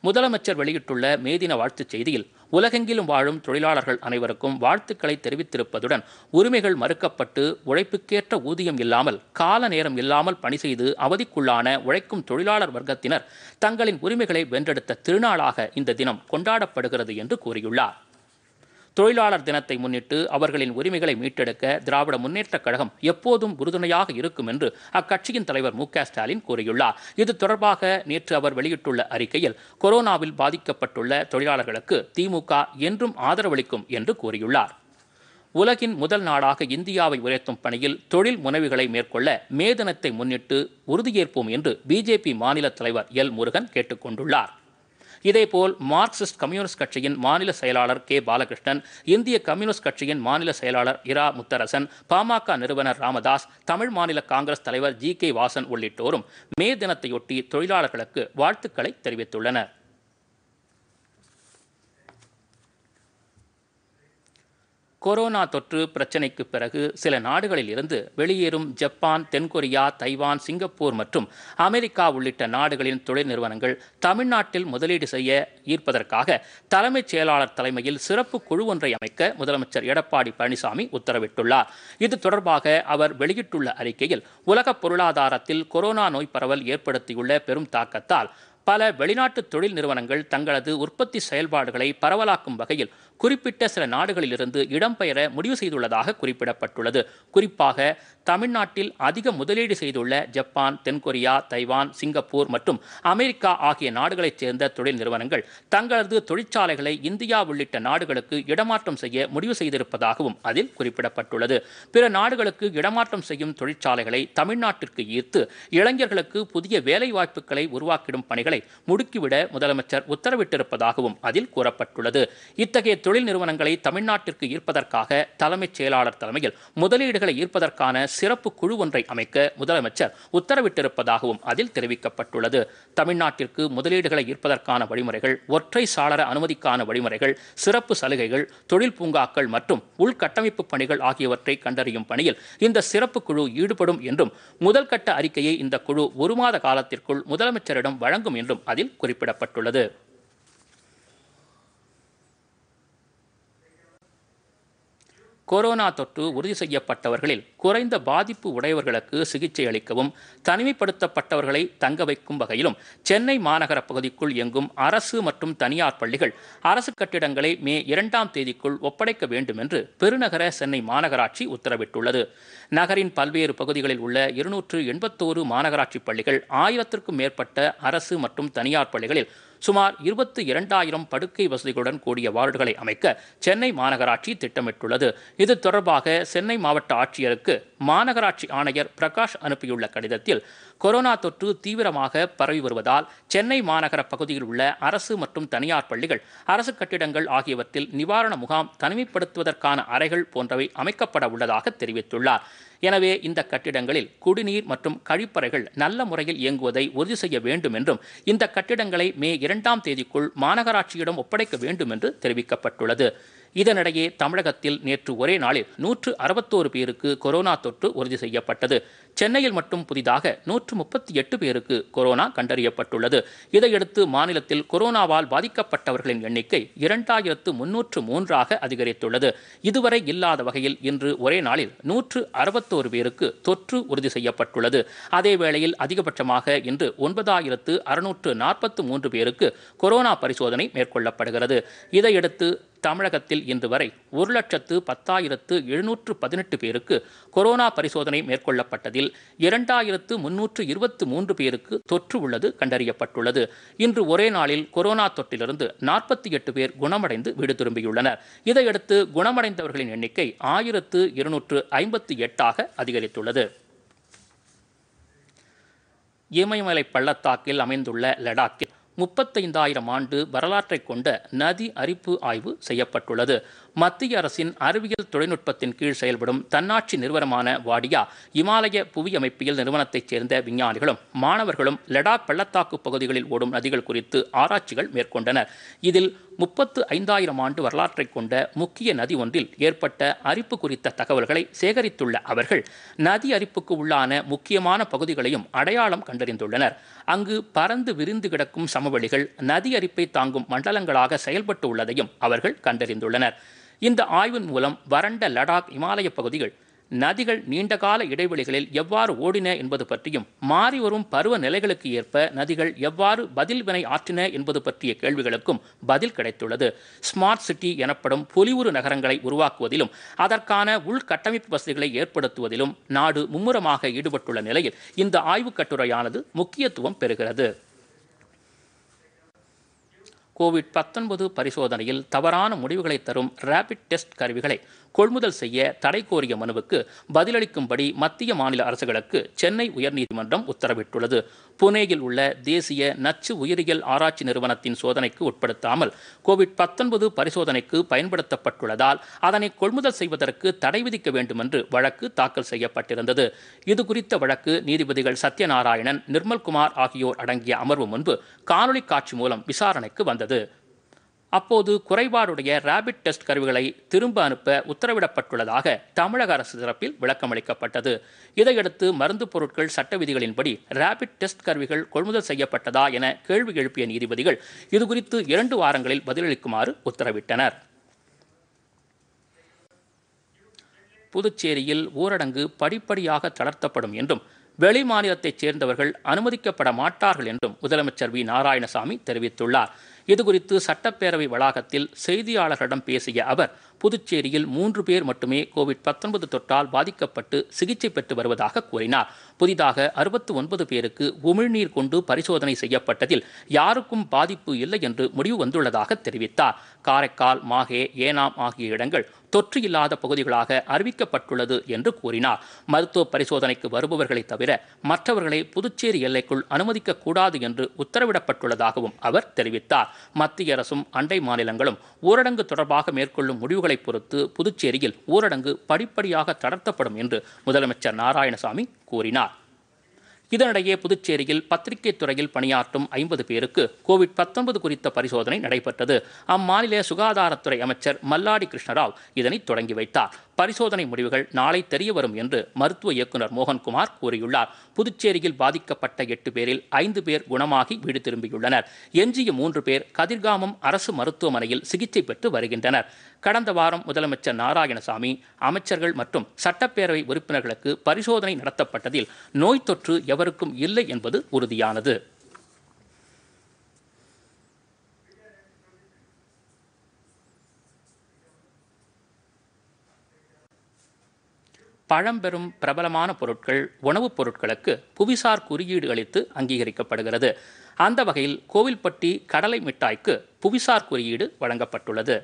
முதலமைச்சர் வெளியிட்டுள்ள மேதின வாழ்த்துச் செய்தியில் உலகெங்கிலும் வாழும் தொழிலாளர்கள் அனைவருக்கும் வாழ்த்துக்களை தெரிவித்திருப்பதுடன் உரிமைகள் மறுக்கப்பட்டு உழைப்புக்கேற்ற ஊதியம் இல்லாமல் கால நேரம் இல்லாமல் பணி செய்து அவதிக்குள்ளான உழைக்கும் தொழிலாளர் வர்க்கத்தினர் தங்களின் உரிமைகளை வென்றெடுத்த திருநாளாக இந்த தினம் கொண்டாடப்படுகிறது என்று கூறியுள்ளார் தொழிலாளர் தினத்தை முன்னிட்டு அவர்களின் உரிமைகளை மீட்டெடுக்க திராவிட முன்னேற்றக் கழகம் எப்போதும் உறுதுணையாக இருக்கும் என்று அக்கட்சியின் தலைவர் மு ஸ்டாலின் கூறியுள்ளார் இது தொடர்பாக நேற்று அவர் வெளியிட்டுள்ள அறிக்கையில் கொரோனாவில் பாதிக்கப்பட்டுள்ள தொழிலாளர்களுக்கு திமுக என்றும் ஆதரவளிக்கும் என்று கூறியுள்ளார் உலகின் முதல் நாடாக இந்தியாவை உயர்த்தும் பணியில் தொழில் முனைவுகளை மேற்கொள்ள மே தினத்தை முன்னிட்டு உறுதியேற்போம் என்று பிஜேபி மாநில தலைவர் எல் முருகன் கேட்டுக்கொண்டுள்ளார் இதேபோல் மார்க்சிஸ்ட் கம்யூனிஸ்ட் கட்சியின் மாநில செயலாளர் கே பாலகிருஷ்ணன் இந்திய கம்யூனிஸ்ட் கட்சியின் மாநில செயலாளர் இரா முத்தரசன் பாமக நிறுவனர் ராமதாஸ் தமிழ் மாநில காங்கிரஸ் தலைவர் ஜி கே வாசன் உள்ளிட்டோரும் மே தினத்தையொட்டி தொழிலாளர்களுக்கு வாழ்த்துக்களை தெரிவித்துள்ளனர் கொரோனா தொற்று பிரச்சினைக்கு பிறகு சில நாடுகளில் இருந்து வெளியேறும் ஜப்பான் தென்கொரியா தைவான் சிங்கப்பூர் மற்றும் அமெரிக்கா உள்ளிட்ட நாடுகளின் தொழில் நிறுவனங்கள் தமிழ்நாட்டில் முதலீடு செய்ய ஈர்ப்பதற்காக தலைமைச் செயலாளர் தலைமையில் சிறப்பு குழு ஒன்றை அமைக்க முதலமைச்சர் எடப்பாடி பழனிசாமி உத்தரவிட்டுள்ளார் இது தொடர்பாக அவர் வெளியிட்டுள்ள அறிக்கையில் உலக பொருளாதாரத்தில் கொரோனா நோய் பரவல் ஏற்படுத்தியுள்ள பெரும் தாக்கத்தால் பல வெளிநாட்டு தொழில் நிறுவனங்கள் தங்களது உற்பத்தி செயல்பாடுகளை பரவலாக்கும் வகையில் குறிப்பிட்ட சில நாடுகளிலிருந்து இடம்பெயர முடிவு செய்துள்ளதாக குறிப்பிடப்பட்டுள்ளது குறிப்பாக தமிழ்நாட்டில் அதிக முதலீடு செய்துள்ள ஜப்பான் தென்கொரியா தைவான் சிங்கப்பூர் மற்றும் அமெரிக்கா ஆகிய நாடுகளைச் சேர்ந்த தொழில் நிறுவனங்கள் தங்களது தொழிற்சாலைகளை இந்தியா உள்ளிட்ட நாடுகளுக்கு இடமாற்றம் செய்ய முடிவு செய்திருப்பதாகவும் அதில் குறிப்பிடப்பட்டுள்ளது பிற நாடுகளுக்கு இடமாற்றம் செய்யும் தொழிற்சாலைகளை தமிழ்நாட்டிற்கு ஈர்த்து இளைஞர்களுக்கு புதிய வேலைவாய்ப்புகளை உருவாக்கிடும் பணிகளை முடுக்கிவிட முதலமைச்சர் உத்தரவிட்டிருப்பதாகவும் அதில் கூறப்பட்டுள்ளது இத்தகைய தொழில் நிறுவனங்களை தமிழ்நாட்டிற்கு ஈர்ப்பதற்காக தலைமைச் செயலாளர் தலைமையில் முதலீடுகளை ஈர்ப்பதற்கான சிறப்பு குழு ஒன்றை அமைக்க முதலமைச்சர் உத்தரவிட்டிருப்பதாகவும் அதில் தெரிவிக்கப்பட்டுள்ளது தமிழ்நாட்டிற்கு முதலீடுகளை ஈர்ப்பதற்கான வழிமுறைகள் ஒற்றை சாளர அனுமதிக்கான வழிமுறைகள் சிறப்பு சலுகைகள் தொழில் பூங்காக்கள் மற்றும் உள்கட்டமைப்பு பணிகள் ஆகியவற்றை கண்டறியும் பணியில் இந்த சிறப்பு குழு ஈடுபடும் என்றும் முதல் கட்ட அறிக்கையை இந்த குழு ஒரு மாத காலத்திற்குள் முதலமைச்சரிடம் வழங்கும் என்றும் அதில் குறிப்பிடப்பட்டுள்ளது கொரோனா தொற்று உறுதி செய்யப்பட்டவர்களில் குறைந்த பாதிப்பு உடையவர்களுக்கு சிகிச்சை அளிக்கவும் தனிமைப்படுத்தப்பட்டவர்களை தங்க வைக்கும் வகையிலும் சென்னை மாநகர பகுதிக்குள் இயங்கும் அரசு மற்றும் தனியார் பள்ளிகள் அரசு கட்டிடங்களை மே இரண்டாம் தேதிக்குள் ஒப்படைக்க வேண்டும் என்று பெருநகர சென்னை மாநகராட்சி உத்தரவிட்டுள்ளது நகரின் பல்வேறு பகுதிகளில் உள்ள இருநூற்று எண்பத்தோரு மாநகராட்சி பள்ளிகள் ஆயிரத்திற்கும் மேற்பட்ட அரசு மற்றும் தனியார் பள்ளிகளில் சுமார் இருபத்தி இரண்டாயிரம் படுக்கை வசதிகளுடன் கூடிய வார்டுகளை அமைக்க சென்னை மாநகராட்சி திட்டமிட்டுள்ளது இது தொடர்பாக சென்னை மாவட்ட ஆட்சியருக்கு மாநகராட்சி ஆணையர் பிரகாஷ் அனுப்பியுள்ள கடிதத்தில் கொரோனா தொற்று தீவிரமாக பரவி வருவதால் சென்னை மாநகர பகுதியில் உள்ள அரசு மற்றும் தனியார் பள்ளிகள் அரசு கட்டிடங்கள் ஆகியவற்றில் நிவாரண முகாம் தனிமைப்படுத்துவதற்கான அறைகள் போன்றவை அமைக்கப்பட உள்ளதாக தெரிவித்துள்ளார் எனவே இந்த கட்டிடங்களில் குடிநீர் மற்றும் கழிப்பறைகள் நல்ல முறையில் இயங்குவதை உறுதி செய்ய வேண்டும் என்றும் இந்த கட்டிடங்களை மே இரண்டாம் தேதிக்குள் மாநகராட்சியிடம் ஒப்படைக்க வேண்டும் என்று தெரிவிக்கப்பட்டுள்ளது இதனிடையே தமிழகத்தில் நேற்று ஒரே நாளில் நூற்று அறுபத்தோரு பேருக்கு கொரோனா தொற்று உறுதி செய்யப்பட்டது சென்னையில் மட்டும் புதிதாக நூற்று முப்பத்தி எட்டு பேருக்கு கொரோனா கண்டறியப்பட்டுள்ளது இதையடுத்து மாநிலத்தில் கொரோனாவால் பாதிக்கப்பட்டவர்களின் எண்ணிக்கை இரண்டாயிரத்து முன்னூற்று மூன்றாக அதிகரித்துள்ளது இதுவரை இல்லாத வகையில் இன்று ஒரே நாளில் நூற்று அறுபத்தோரு பேருக்கு தொற்று உறுதி செய்யப்பட்டுள்ளது அதேவேளையில் அதிகபட்சமாக இன்று ஒன்பதாயிரத்து அறுநூற்று நாற்பத்து மூன்று பேருக்கு கொரோனா பரிசோதனை மேற்கொள்ளப்படுகிறது இதையடுத்து தமிழகத்தில் இன்று வரை ஒரு லட்சத்து பத்தாயிரத்து எழுநூற்று பதினெட்டு பேருக்கு கொரோனா பரிசோதனை மேற்கொள்ளப்பட்டதில் இரண்டாயிரத்து முன்னூற்று இருபத்தி மூன்று பேருக்கு தொற்று உள்ளது கண்டறியப்பட்டுள்ளது இன்று ஒரே நாளில் கொரோனா தொற்றிலிருந்து நாற்பத்தி எட்டு பேர் குணமடைந்து வீடு திரும்பியுள்ளனர் இதையடுத்து குணமடைந்தவர்களின் எண்ணிக்கை ஆயிரத்து இருநூற்று ஐம்பத்தி எட்டாக அதிகரித்துள்ளது இமயமலை பள்ளத்தாக்கில் அமைந்துள்ள லடாக்கில் முப்பத்தைந்தாயிரம் ஆண்டு வரலாற்றைக் கொண்ட நதி அரிப்பு ஆய்வு செய்யப்பட்டுள்ளது மத்திய அரசின் அறிவியல் தொழில்நுட்பத்தின் கீழ் செயல்படும் தன்னாட்சி நிறுவனமான வாடியா இமாலய புவி அமைப்பியல் நிறுவனத்தைச் சேர்ந்த விஞ்ஞானிகளும் மாணவர்களும் லடாக் பள்ளத்தாக்கு பகுதிகளில் ஓடும் நதிகள் குறித்து ஆராய்ச்சிகள் மேற்கொண்டனர் இதில் முப்பத்து ஐந்தாயிரம் ஆண்டு வரலாற்றை கொண்ட முக்கிய நதி ஒன்றில் ஏற்பட்ட அரிப்பு குறித்த தகவல்களை சேகரித்துள்ள அவர்கள் நதி அரிப்புக்கு உள்ளான முக்கியமான பகுதிகளையும் அடையாளம் கண்டறிந்துள்ளனர் அங்கு பறந்து விரிந்து கிடக்கும் சமவெளிகள் நதி அரிப்பை தாங்கும் மண்டலங்களாக செயல்பட்டு உள்ளதையும் அவர்கள் கண்டறிந்துள்ளனர் இந்த ஆய்வின் மூலம் வறண்ட லடாக் இமாலய பகுதிகள் நதிகள் நீண்டகால இடைவெளிகளில் எவ்வாறு ஓடின என்பது பற்றியும் மாறிவரும் பருவ நிலைகளுக்கு ஏற்ப நதிகள் எவ்வாறு பதில் வினை ஆற்றின என்பது பற்றிய கேள்விகளுக்கும் பதில் கிடைத்துள்ளது ஸ்மார்ட் சிட்டி எனப்படும் பொலிவுறு நகரங்களை உருவாக்குவதிலும் அதற்கான உள்கட்டமைப்பு வசதிகளை ஏற்படுத்துவதிலும் நாடு மும்முரமாக ஈடுபட்டுள்ள நிலையில் இந்த ஆய்வுக் கட்டுரையானது முக்கியத்துவம் பெறுகிறது கோவிட் பத்தொன்பது பரிசோதனையில் தவறான முடிவுகளை தரும் ரேபிட் டெஸ்ட் கருவிகளை கொள்முதல் செய்ய தடை கோரிய மனுவுக்கு பதிலளிக்கும்படி மத்திய மாநில அரசுகளுக்கு சென்னை உயர்நீதிமன்றம் உத்தரவிட்டுள்ளது புனேயில் உள்ள தேசிய நச்சு உயிரியல் ஆராய்ச்சி நிறுவனத்தின் சோதனைக்கு உட்படுத்தாமல் கோவிட் பத்தொன்பது பரிசோதனைக்கு பயன்படுத்தப்பட்டுள்ளதால் அதனை கொள்முதல் செய்வதற்கு தடை விதிக்க வேண்டுமென்று வழக்கு தாக்கல் செய்யப்பட்டிருந்தது இதுகுறித்த வழக்கு நீதிபதிகள் சத்யநாராயணன் நிர்மல்குமார் ஆகியோர் அடங்கிய அமர்வு முன்பு காணொலி காட்சி மூலம் விசாரணைக்கு வந்தது வருகிறது அப்போது குறைபாடுடைய ரேபிட் டெஸ்ட் கருவிகளை திரும்ப அனுப்ப உத்தரவிடப்பட்டுள்ளதாக தமிழக அரசு தரப்பில் விளக்கம் அளிக்கப்பட்டது இதையடுத்து மருந்து பொருட்கள் சட்ட விதிகளின்படி ரேபிட் டெஸ்ட் கருவிகள் கொள்முதல் செய்யப்பட்டதா என கேள்வி எழுப்பிய நீதிபதிகள் இதுகுறித்து இரண்டு வாரங்களில் பதிலளிக்குமாறு உத்தரவிட்டனர் புதுச்சேரியில் ஊரடங்கு படிப்படியாக தளர்த்தப்படும் என்றும் வெளி மாநிலத்தைச் சேர்ந்தவர்கள் அனுமதிக்கப்பட மாட்டார்கள் என்றும் முதலமைச்சர் வி நாராயணசாமி தெரிவித்துள்ளார் இதுகுறித்து சட்டப்பேரவை வளாகத்தில் செய்தியாளர்களிடம் பேசிய அவர் புதுச்சேரியில் மூன்று பேர் மட்டுமே கோவிட் பத்தொன்பது தொற்றால் பாதிக்கப்பட்டு சிகிச்சை பெற்று வருவதாக கூறினார் புதிதாக அறுபத்து ஒன்பது பேருக்கு உமிழ்நீர் கொண்டு பரிசோதனை செய்யப்பட்டதில் யாருக்கும் பாதிப்பு இல்லை என்று முடிவு வந்துள்ளதாக தெரிவித்தார் காரைக்கால் மாகே ஏனாம் ஆகிய இடங்கள் தொற்று இல்லாத பகுதிகளாக அறிவிக்கப்பட்டுள்ளது என்று கூறினார் மருத்துவ பரிசோதனைக்கு வருபவர்களை தவிர மற்றவர்களை புதுச்சேரி எல்லைக்குள் அனுமதிக்க கூடாது என்று உத்தரவிடப்பட்டுள்ளதாகவும் அவர் தெரிவித்தார் மத்திய அரசும் அண்டை மாநிலங்களும் ஊரடங்கு தொடர்பாக மேற்கொள்ளும் முடிவுகள் முடிவுகளை பொறுத்து புதுச்சேரியில் ஊரடங்கு படிப்படியாக தளர்த்தப்படும் என்று முதலமைச்சர் நாராயணசாமி கூறினார் இதனிடையே புதுச்சேரியில் பத்திரிகை துறையில் பணியாற்றும் ஐம்பது பேருக்கு கோவிட் பத்தொன்பது குறித்த பரிசோதனை நடைபெற்றது அம்மாநில சுகாதாரத்துறை அமைச்சர் மல்லாடி கிருஷ்ணராவ் இதனை தொடங்கி வைத்தார் பரிசோதனை முடிவுகள் நாளை தெரியவரும் என்று மருத்துவ இயக்குநர் மோகன்குமார் கூறியுள்ளார் புதுச்சேரியில் பாதிக்கப்பட்ட எட்டு பேரில் ஐந்து பேர் குணமாகி வீடு திரும்பியுள்ளனர் எஞ்சிய மூன்று பேர் கதிர்காமம் அரசு மருத்துவமனையில் சிகிச்சை பெற்று வருகின்றனர் கடந்த வாரம் முதலமைச்சர் நாராயணசாமி அமைச்சர்கள் மற்றும் சட்டப்பேரவை உறுப்பினர்களுக்கு பரிசோதனை நடத்தப்பட்டதில் நோய் தொற்று எவருக்கும் இல்லை என்பது உறுதியானது பழம்பெரும் பிரபலமான பொருட்கள் உணவுப் பொருட்களுக்கு புவிசார் குறியீடு அளித்து அங்கீகரிக்கப்படுகிறது அந்த வகையில் கோவில்பட்டி கடலை மிட்டாய்க்கு புவிசார் குறியீடு வழங்கப்பட்டுள்ளது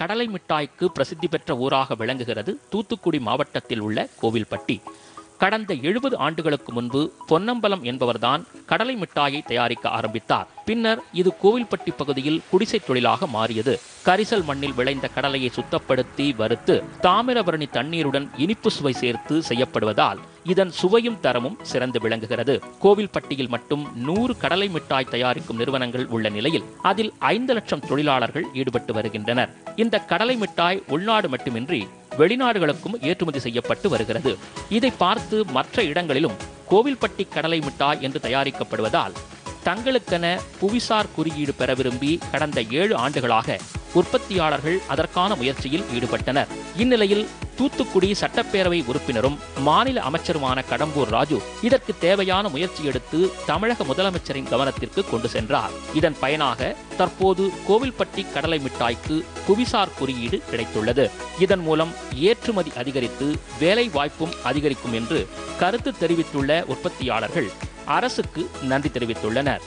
கடலை மிட்டாய்க்கு பிரசித்தி பெற்ற ஊராக விளங்குகிறது தூத்துக்குடி மாவட்டத்தில் உள்ள கோவில்பட்டி கடந்த எழுபது ஆண்டுகளுக்கு முன்பு பொன்னம்பலம் என்பவர்தான் கடலை மிட்டாயை தயாரிக்க ஆரம்பித்தார் பின்னர் இது கோவில்பட்டி பகுதியில் குடிசை தொழிலாக மாறியது கரிசல் மண்ணில் விளைந்த கடலையை சுத்தப்படுத்தி வறுத்து தாமிரபரணி தண்ணீருடன் இனிப்பு சுவை சேர்த்து செய்யப்படுவதால் இதன் சுவையும் தரமும் சிறந்து விளங்குகிறது கோவில்பட்டியில் மட்டும் நூறு கடலை மிட்டாய் தயாரிக்கும் நிறுவனங்கள் உள்ள நிலையில் அதில் ஐந்து லட்சம் தொழிலாளர்கள் ஈடுபட்டு வருகின்றனர் இந்த கடலை மிட்டாய் உள்நாடு மட்டுமின்றி வெளிநாடுகளுக்கும் ஏற்றுமதி செய்யப்பட்டு வருகிறது இதை பார்த்து மற்ற இடங்களிலும் கோவில்பட்டி கடலை மிட்டாய் என்று தயாரிக்கப்படுவதால் தங்களுக்கென புவிசார் குறியீடு பெற விரும்பி கடந்த ஏழு ஆண்டுகளாக உற்பத்தியாளர்கள் அதற்கான முயற்சியில் ஈடுபட்டனர் இந்நிலையில் தூத்துக்குடி சட்டப்பேரவை உறுப்பினரும் மாநில அமைச்சருமான கடம்பூர் ராஜு இதற்கு தேவையான முயற்சி எடுத்து தமிழக முதலமைச்சரின் கவனத்திற்கு கொண்டு சென்றார் இதன் பயனாக தற்போது கோவில்பட்டி கடலை மிட்டாய்க்கு புவிசார் குறியீடு கிடைத்துள்ளது இதன் மூலம் ஏற்றுமதி அதிகரித்து வேலை வாய்ப்பும் அதிகரிக்கும் என்று கருத்து தெரிவித்துள்ள உற்பத்தியாளர்கள் அரசுக்கு நன்றி தெரிவித்துள்ளனர்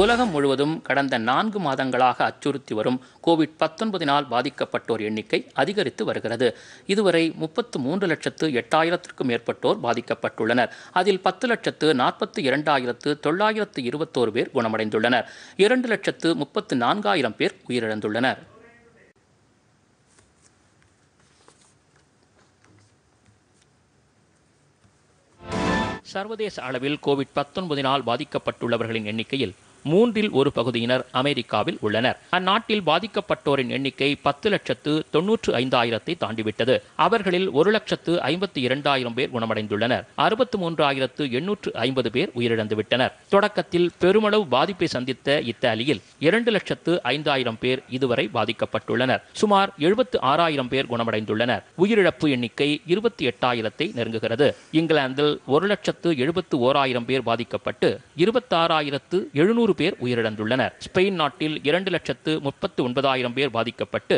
உலகம் முழுவதும் கடந்த நான்கு மாதங்களாக அச்சுறுத்தி வரும் கோவிட் பத்தொன்பதினால் பாதிக்கப்பட்டோர் எண்ணிக்கை அதிகரித்து வருகிறது இதுவரை முப்பத்து மூன்று லட்சத்து எட்டாயிரத்திற்கும் மேற்பட்டோர் பாதிக்கப்பட்டுள்ளனர் அதில் பத்து லட்சத்து நாற்பத்தி இரண்டாயிரத்து தொள்ளாயிரத்து இருபத்தோரு பேர் குணமடைந்துள்ளனர் இரண்டு லட்சத்து முப்பத்து நான்காயிரம் பேர் உயிரிழந்துள்ளனர் சர்வதேச அளவில் கோவிட் பத்தொன்பதினால் பாதிக்கப்பட்டுள்ளவர்களின் எண்ணிக்கையில் மூன்றில் ஒரு பகுதியினர் அமெரிக்காவில் உள்ளனர் அந்நாட்டில் பாதிக்கப்பட்டோரின் எண்ணிக்கை பத்து லட்சத்து தொன்னூற்று ஐந்தாயிரத்தை தாண்டிவிட்டது அவர்களில் ஒரு லட்சத்து ஐம்பத்தி இரண்டாயிரம் பேர் குணமடைந்துள்ளனர் அறுபத்தி மூன்றாயிரத்து எண்ணூற்று ஐம்பது பேர் உயிரிழந்துவிட்டனர் தொடக்கத்தில் பெருமளவு பாதிப்பை சந்தித்த இத்தாலியில் இரண்டு லட்சத்து ஐந்தாயிரம் பேர் இதுவரை பாதிக்கப்பட்டுள்ளனர் சுமார் எழுபத்து ஆறாயிரம் பேர் குணமடைந்துள்ளனர் உயிரிழப்பு எண்ணிக்கை இருபத்தி எட்டாயிரத்தை நெருங்குகிறது இங்கிலாந்தில் ஒரு லட்சத்து எழுபத்து ஓராயிரம் பேர் பாதிக்கப்பட்டு இருபத்தாறாயிரத்து எழுநூறு நூறு பேர் உயிரிழந்துள்ளனர் ஸ்பெயின் நாட்டில் இரண்டு லட்சத்து முப்பத்து ஒன்பதாயிரம் பேர் பாதிக்கப்பட்டு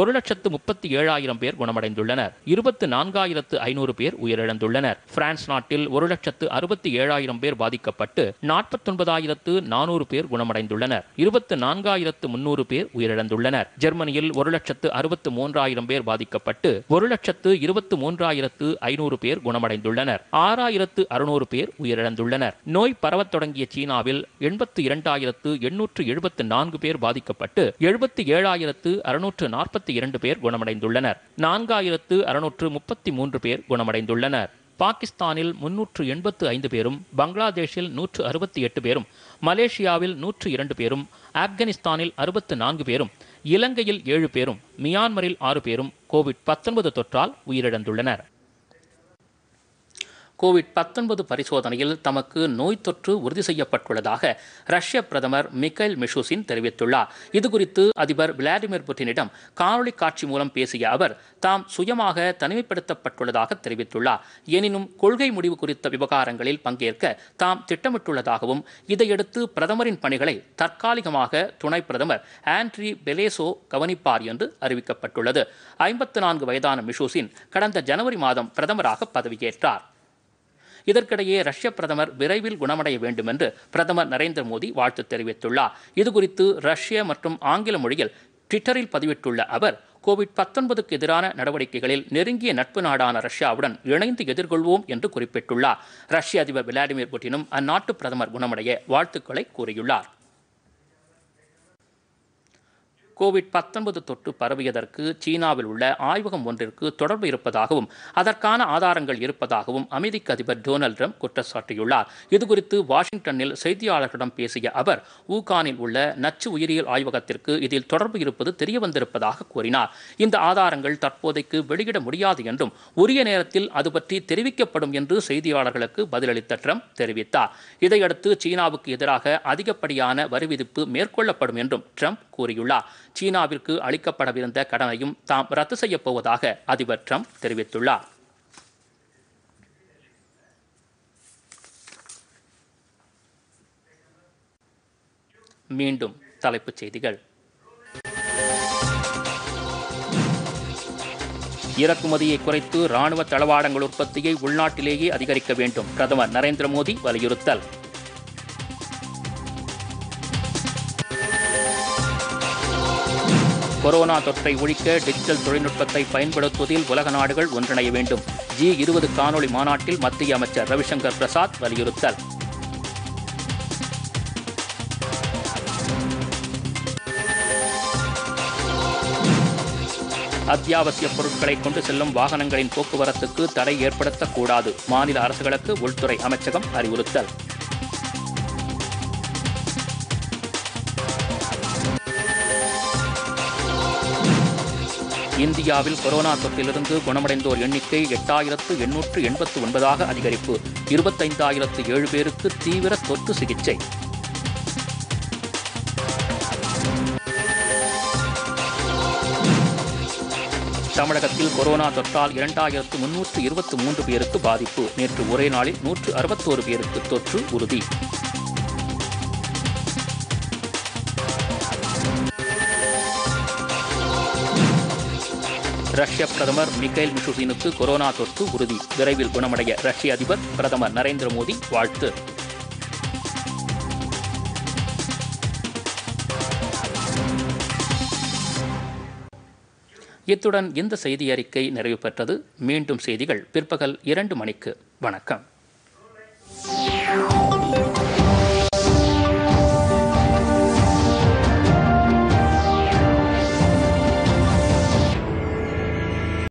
ஒரு லட்சத்து முப்பத்தி ஏழாயிரம் பேர் குணமடைந்துள்ளனர் இருபத்து நான்காயிரத்து ஐநூறு பேர் உயிரிழந்துள்ளனர் பிரான்ஸ் நாட்டில் ஒரு லட்சத்து அறுபத்தி ஏழாயிரம் பேர் பாதிக்கப்பட்டு நாற்பத்தொன்பதாயிரத்து நானூறு பேர் குணமடைந்துள்ளனர் இருபத்தி நான்காயிரத்து முன்னூறு பேர் உயிரிழந்துள்ளனர் ஜெர்மனியில் ஒரு லட்சத்து அறுபத்து மூன்றாயிரம் பேர் பாதிக்கப்பட்டு ஒரு லட்சத்து இருபத்து மூன்றாயிரத்து ஐநூறு பேர் குணமடைந்துள்ளனர் ஆறாயிரத்து அறுநூறு பேர் உயிரிழந்துள்ளனர் நோய் பரவத் தொடங்கிய சீனாவில் எண்பத்தி இரண்டாயிரத்து எண்ணூற்று எழுபத்து நான்கு பேர் பாதிக்கப்பட்டு எழுபத்தி ஏழாயிரத்து அறுநூற்று நாற்பத்தி எண்பத்தி இரண்டு பேர் குணமடைந்துள்ளனர் நான்காயிரத்து அறுநூற்று முப்பத்தி மூன்று பேர் குணமடைந்துள்ளனர் பாகிஸ்தானில் முன்னூற்று எண்பத்து ஐந்து பேரும் பங்களாதேஷில் நூற்று அறுபத்தி எட்டு பேரும் மலேசியாவில் நூற்று இரண்டு பேரும் ஆப்கானிஸ்தானில் அறுபத்து நான்கு பேரும் இலங்கையில் ஏழு பேரும் மியான்மரில் ஆறு பேரும் கோவிட் பத்தொன்பது தொற்றால் உயிரிழந்துள்ளனர் கோவிட் பத்தொன்பது பரிசோதனையில் தமக்கு நோய் தொற்று உறுதி செய்யப்பட்டுள்ளதாக ரஷ்ய பிரதமர் மிக்கைல் மிஷூசின் தெரிவித்துள்ளார் இதுகுறித்து அதிபர் விளாடிமிர் புட்டினிடம் காணொலி காட்சி மூலம் பேசிய அவர் தாம் சுயமாக தனிமைப்படுத்தப்பட்டுள்ளதாக தெரிவித்துள்ளார் எனினும் கொள்கை முடிவு குறித்த விவகாரங்களில் பங்கேற்க தாம் திட்டமிட்டுள்ளதாகவும் இதையடுத்து பிரதமரின் பணிகளை தற்காலிகமாக துணை பிரதமர் ஆண்ட்ரி பெலேசோ கவனிப்பார் என்று அறிவிக்கப்பட்டுள்ளது ஐம்பத்து நான்கு வயதான மிஷூசின் கடந்த ஜனவரி மாதம் பிரதமராக பதவியேற்றார் இதற்கிடையே ரஷ்ய பிரதமர் விரைவில் குணமடைய வேண்டும் என்று பிரதமர் நரேந்திர மோடி வாழ்த்து தெரிவித்துள்ளார் இதுகுறித்து ரஷ்ய மற்றும் ஆங்கில மொழியில் ட்விட்டரில் பதிவிட்டுள்ள அவர் கோவிட் பத்தொன்பதுக்கு எதிரான நடவடிக்கைகளில் நெருங்கிய நட்பு நாடான ரஷ்யாவுடன் இணைந்து எதிர்கொள்வோம் என்று குறிப்பிட்டுள்ளார் ரஷ்ய அதிபர் விளாடிமிர் புட்டினும் அந்நாட்டு பிரதமர் குணமடைய வாழ்த்துக்களை கூறியுள்ளார் கோவிட் பத்தொன்பது தொற்று பரவியதற்கு சீனாவில் உள்ள ஆய்வகம் ஒன்றிற்கு தொடர்பு இருப்பதாகவும் அதற்கான ஆதாரங்கள் இருப்பதாகவும் அமெரிக்க அதிபர் டொனால்ட் ட்ரம்ப் குற்றச்சாட்டியுள்ளார் இதுகுறித்து வாஷிங்டனில் செய்தியாளர்களிடம் பேசிய அவர் ஊகானில் உள்ள நச்சு உயிரியல் ஆய்வகத்திற்கு இதில் தொடர்பு இருப்பது தெரியவந்திருப்பதாக கூறினார் இந்த ஆதாரங்கள் தற்போதைக்கு வெளியிட முடியாது என்றும் உரிய நேரத்தில் அது பற்றி தெரிவிக்கப்படும் என்று செய்தியாளர்களுக்கு பதிலளித்த ட்ரம்ப் தெரிவித்தார் இதையடுத்து சீனாவுக்கு எதிராக அதிகப்படியான வரி விதிப்பு மேற்கொள்ளப்படும் என்றும் ட்ரம்ப் கூறியுள்ளார் சீனாவிற்கு அளிக்கப்படவிருந்த கடனையும் தாம் ரத்து செய்யப்போவதாக அதிபர் ட்ரம்ப் தெரிவித்துள்ளார் மீண்டும் தலைப்புச் செய்திகள் இறக்குமதியை குறைத்து ராணுவ தளவாடங்கள் உற்பத்தியை உள்நாட்டிலேயே அதிகரிக்க வேண்டும் பிரதமர் நரேந்திர மோடி வலியுறுத்தல் கொரோனா தொற்றை ஒழிக்க டிஜிட்டல் தொழில்நுட்பத்தை பயன்படுத்துவதில் உலக நாடுகள் ஒன்றிணைய வேண்டும் ஜி இருபது காணொலி மாநாட்டில் மத்திய அமைச்சர் ரவிசங்கர் பிரசாத் வலியுறுத்தல் அத்தியாவசிய பொருட்களை கொண்டு செல்லும் வாகனங்களின் போக்குவரத்துக்கு தடை ஏற்படுத்தக்கூடாது மாநில அரசுகளுக்கு உள்துறை அமைச்சகம் அறிவுறுத்தல் இந்தியாவில் கொரோனா தொற்றிலிருந்து குணமடைந்தோர் எண்ணிக்கை எட்டாயிரத்து எண்ணூற்று எண்பத்து ஒன்பதாக அதிகரிப்பு இருபத்தைந்தாயிரத்து ஏழு பேருக்கு தீவிர தொற்று சிகிச்சை தமிழகத்தில் கொரோனா தொற்றால் இரண்டாயிரத்து முன்னூற்று இருபத்தி மூன்று பேருக்கு பாதிப்பு நேற்று ஒரே நாளில் நூற்று அறுபத்தோரு பேருக்கு தொற்று உறுதி ரஷ்ய பிரதமர் மிக்கைல் மிஷுசினுக்கு கொரோனா தொற்று உறுதி விரைவில் குணமடைய ரஷ்ய அதிபர் பிரதமர் நரேந்திர மோடி வாழ்த்து இத்துடன் இந்த செய்தி அறிக்கை நிறைவு பெற்றது மீண்டும் செய்திகள் பிற்பகல் இரண்டு மணிக்கு வணக்கம்